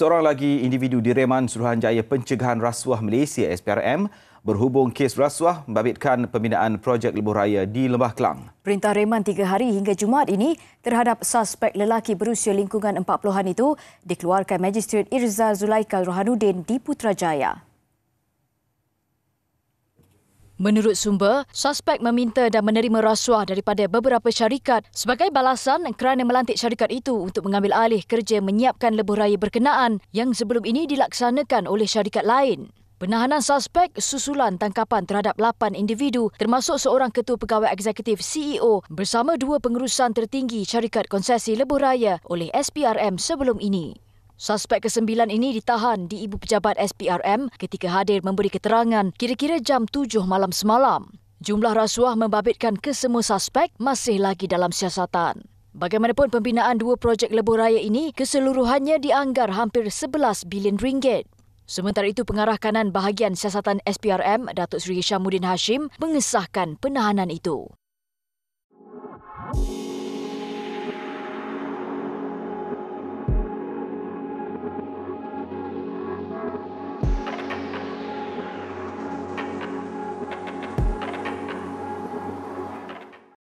Seorang lagi individu direman Suruhanjaya Pencegahan Rasuah Malaysia SPRM berhubung kes rasuah membabitkan pembinaan projek lebuh raya di Lembah Kelang. Perintah reman tiga hari hingga Jumaat ini terhadap suspek lelaki berusia lingkungan empat puluhan itu dikeluarkan Magistrate Irza Zulaika Rohanuddin di Putrajaya. Menurut sumber, suspek meminta dan menerima rasuah daripada beberapa syarikat sebagai balasan kerana melantik syarikat itu untuk mengambil alih kerja menyiapkan lebuh raya berkenaan yang sebelum ini dilaksanakan oleh syarikat lain. Penahanan suspek susulan tangkapan terhadap 8 individu termasuk seorang ketua pegawai eksekutif CEO bersama dua pengurusan tertinggi syarikat konsesi lebuh raya oleh SPRM sebelum ini. Suspek ke-9 ini ditahan di ibu pejabat SPRM ketika hadir memberi keterangan kira-kira jam 7 malam semalam. Jumlah rasuah membabitkan kesemua suspek masih lagi dalam siasatan. Bagaimanapun pembinaan dua projek lebuh raya ini keseluruhannya dianggar hampir 11 bilion ringgit. Sementara itu pengarah kanan bahagian siasatan SPRM Datuk Seri Syamuddin Hashim mengesahkan penahanan itu.